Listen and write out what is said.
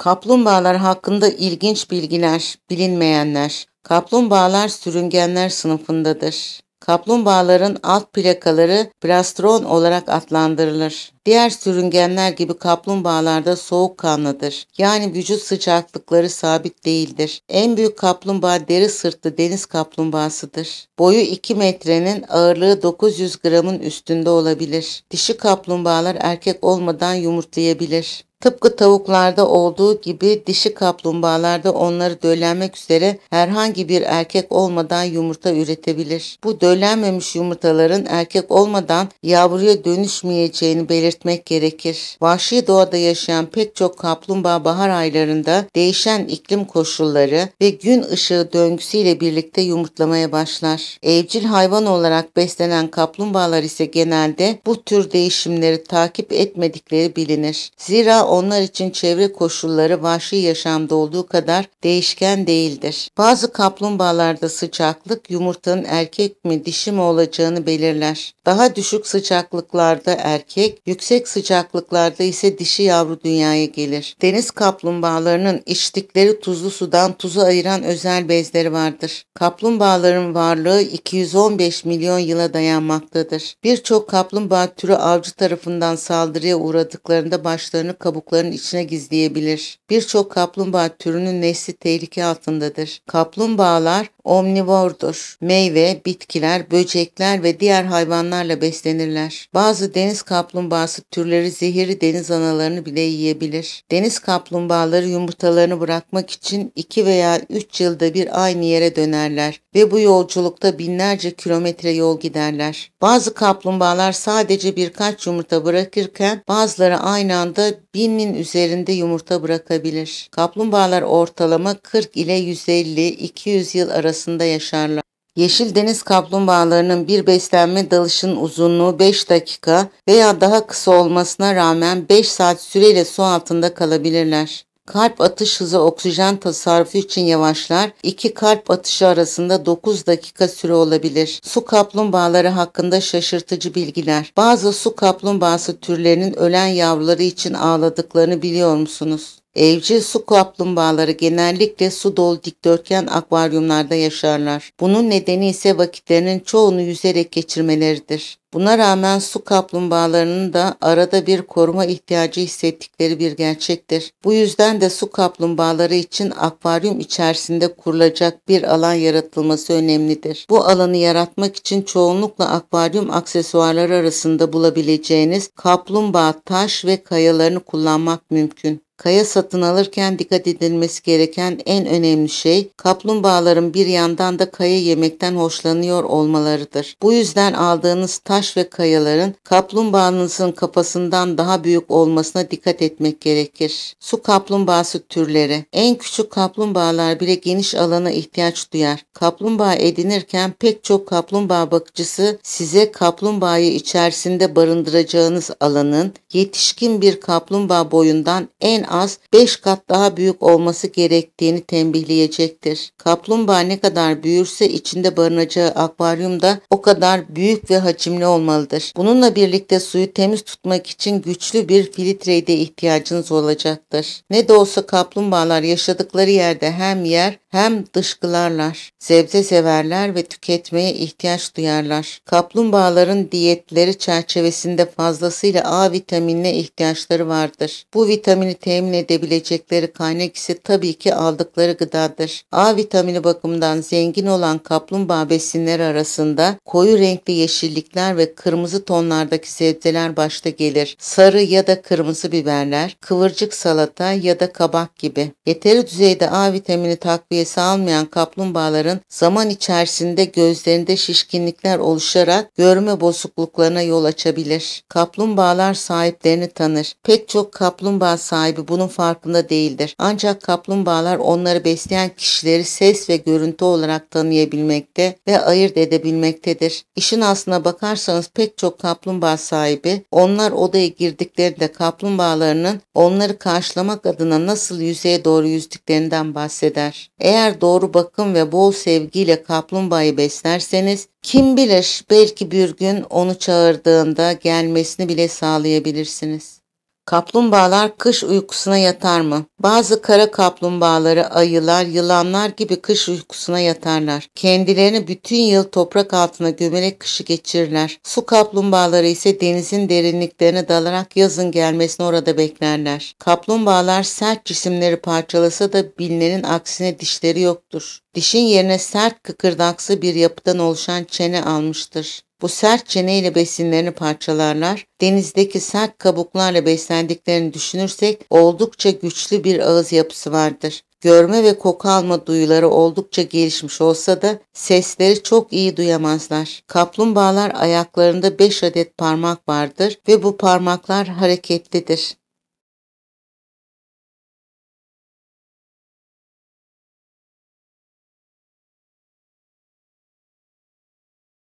Kaplumbağalar hakkında ilginç bilgiler, bilinmeyenler. Kaplumbağalar sürüngenler sınıfındadır. Kaplumbağaların alt plakaları plastron olarak adlandırılır. Diğer sürüngenler gibi kaplumbağalar da soğukkanlıdır. Yani vücut sıcaklıkları sabit değildir. En büyük kaplumbağa deri sırtlı deniz kaplumbağasıdır. Boyu 2 metrenin ağırlığı 900 gramın üstünde olabilir. Dişi kaplumbağalar erkek olmadan yumurtlayabilir. Tıpkı tavuklarda olduğu gibi dişi kaplumbağalarda onları döllenmek üzere herhangi bir erkek olmadan yumurta üretebilir. Bu döllenmemiş yumurtaların erkek olmadan yavruya dönüşmeyeceğini belirtmek gerekir. Vahşi doğada yaşayan pek çok kaplumbağa bahar aylarında değişen iklim koşulları ve gün ışığı döngüsüyle birlikte yumurtlamaya başlar. Evcil hayvan olarak beslenen kaplumbağalar ise genelde bu tür değişimleri takip etmedikleri bilinir. Zira onlar için çevre koşulları vahşi yaşamda olduğu kadar değişken değildir. Bazı kaplumbağalarda sıcaklık yumurtanın erkek mi dişi mi olacağını belirler. Daha düşük sıcaklıklarda erkek, yüksek sıcaklıklarda ise dişi yavru dünyaya gelir. Deniz kaplumbağalarının içtikleri tuzlu sudan tuzu ayıran özel bezleri vardır. Kaplumbağaların varlığı 215 milyon yıla dayanmaktadır. Birçok kaplumbağa türü avcı tarafından saldırıya uğradıklarında başlarını kabul kabukların içine gizleyebilir. Birçok kaplumbağa türünün nesli tehlike altındadır. Kaplumbağalar omnivordur. Meyve, bitkiler, böcekler ve diğer hayvanlarla beslenirler. Bazı deniz kaplumbağası türleri zehirli deniz analarını bile yiyebilir. Deniz kaplumbağaları yumurtalarını bırakmak için 2 veya 3 yılda bir aynı yere dönerler ve bu yolculukta binlerce kilometre yol giderler. Bazı kaplumbağalar sadece birkaç yumurta bırakırken bazıları aynı anda binin üzerinde yumurta bırakabilir. Kaplumbağalar ortalama 40 ile 150-200 yıl arasında yaşarlar. Yeşil deniz kaplumbağalarının bir beslenme dalışın uzunluğu 5 dakika veya daha kısa olmasına rağmen 5 saat süreyle su altında kalabilirler. Kalp atış hızı oksijen tasarrufu için yavaşlar. İki kalp atışı arasında 9 dakika süre olabilir. Su kaplumbağaları hakkında şaşırtıcı bilgiler. Bazı su kaplumbağası türlerinin ölen yavruları için ağladıklarını biliyor musunuz? Evcil su kaplumbağaları genellikle su dolu dikdörtgen akvaryumlarda yaşarlar. Bunun nedeni ise vakitlerinin çoğunu yüzerek geçirmeleridir. Buna rağmen su kaplumbağalarının da arada bir koruma ihtiyacı hissettikleri bir gerçektir. Bu yüzden de su kaplumbağaları için akvaryum içerisinde kurulacak bir alan yaratılması önemlidir. Bu alanı yaratmak için çoğunlukla akvaryum aksesuarları arasında bulabileceğiniz kaplumbağa taş ve kayalarını kullanmak mümkün. Kaya satın alırken dikkat edilmesi gereken en önemli şey kaplumbağaların bir yandan da kaya yemekten hoşlanıyor olmalarıdır. Bu yüzden aldığınız taş ve kayaların kaplumbağanızın kafasından daha büyük olmasına dikkat etmek gerekir. Su kaplumbağası türleri En küçük kaplumbağalar bile geniş alana ihtiyaç duyar. Kaplumbağa edinirken pek çok kaplumbağa bakıcısı size kaplumbağayı içerisinde barındıracağınız alanın yetişkin bir kaplumbağa boyundan en az 5 kat daha büyük olması gerektiğini tembihleyecektir. Kaplumbağa ne kadar büyürse içinde barınacağı akvaryum da o kadar büyük ve hacimli olmalıdır. Bununla birlikte suyu temiz tutmak için güçlü bir filtreye de ihtiyacınız olacaktır. Ne de olsa kaplumbağalar yaşadıkları yerde hem yer hem dışkılarlar. Sebze severler ve tüketmeye ihtiyaç duyarlar. Kaplumbağaların diyetleri çerçevesinde fazlasıyla A vitaminine ihtiyaçları vardır. Bu vitamini temin temin edebilecekleri kaynak ise tabii ki aldıkları gıdadır. A vitamini bakımından zengin olan kaplumbağa besinleri arasında koyu renkli yeşillikler ve kırmızı tonlardaki sebzeler başta gelir. Sarı ya da kırmızı biberler, kıvırcık salata ya da kabak gibi. Yeteri düzeyde A vitamini takviyesi almayan kaplumbağaların zaman içerisinde gözlerinde şişkinlikler oluşarak görme bozukluklarına yol açabilir. Kaplumbağalar sahiplerini tanır. Pek çok kaplumbağa sahibi bunun farkında değildir. Ancak kaplumbağalar onları besleyen kişileri ses ve görüntü olarak tanıyabilmekte ve ayırt edebilmektedir. İşin aslına bakarsanız pek çok kaplumbağa sahibi onlar odaya girdiklerinde kaplumbağalarının onları karşılamak adına nasıl yüzeye doğru yüzdüklerinden bahseder. Eğer doğru bakım ve bol sevgiyle kaplumbağayı beslerseniz kim bilir belki bir gün onu çağırdığında gelmesini bile sağlayabilirsiniz. Kaplumbağalar kış uykusuna yatar mı? Bazı kara kaplumbağaları ayılar, yılanlar gibi kış uykusuna yatarlar. Kendilerini bütün yıl toprak altına gömerek kışı geçirirler. Su kaplumbağaları ise denizin derinliklerine dalarak yazın gelmesini orada beklerler. Kaplumbağalar sert cisimleri parçalasa da bilinenin aksine dişleri yoktur. Dişin yerine sert kıkırdaksı bir yapıdan oluşan çene almıştır. Bu sert çeneyle besinlerini parçalarlar, denizdeki sert kabuklarla beslendiklerini düşünürsek oldukça güçlü bir ağız yapısı vardır. Görme ve koku alma duyuları oldukça gelişmiş olsa da sesleri çok iyi duyamazlar. Kaplumbağalar ayaklarında 5 adet parmak vardır ve bu parmaklar hareketlidir.